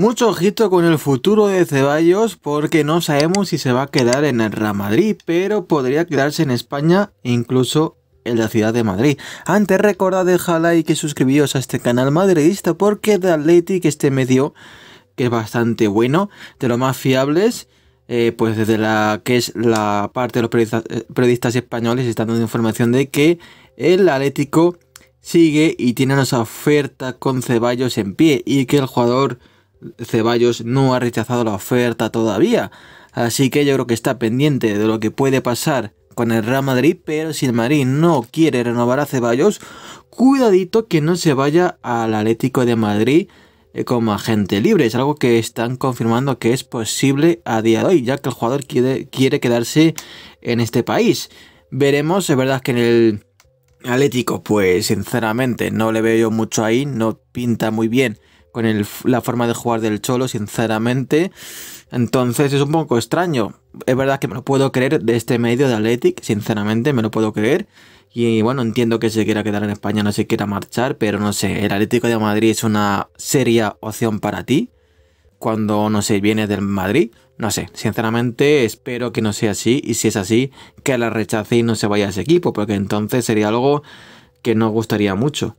Mucho ojito con el futuro de Ceballos porque no sabemos si se va a quedar en el Real Madrid, pero podría quedarse en España e incluso en la ciudad de Madrid. Antes recordad dejar like y suscribiros a este canal madridista porque de Atlético este medio que es bastante bueno, de lo más fiables, eh, pues desde la que es la parte de los eh, periodistas, españoles están dando información de que el Atlético sigue y tiene una oferta con Ceballos en pie y que el jugador Ceballos no ha rechazado la oferta todavía, así que yo creo que está pendiente de lo que puede pasar con el Real Madrid, pero si el Madrid no quiere renovar a Ceballos, cuidadito que no se vaya al Atlético de Madrid eh, como agente libre, es algo que están confirmando que es posible a día de hoy, ya que el jugador quiere, quiere quedarse en este país. Veremos, es verdad que en el Atlético, pues sinceramente no le veo yo mucho ahí, no pinta muy bien con la forma de jugar del Cholo, sinceramente. Entonces es un poco extraño. Es verdad que me lo puedo creer de este medio de Athletic, sinceramente me lo puedo creer. Y bueno, entiendo que se quiera quedar en España, no se quiera marchar, pero no sé, el Atlético de Madrid es una seria opción para ti cuando, no sé, viene del Madrid. No sé, sinceramente espero que no sea así y si es así, que la rechace y no se vaya a ese equipo, porque entonces sería algo que no gustaría mucho.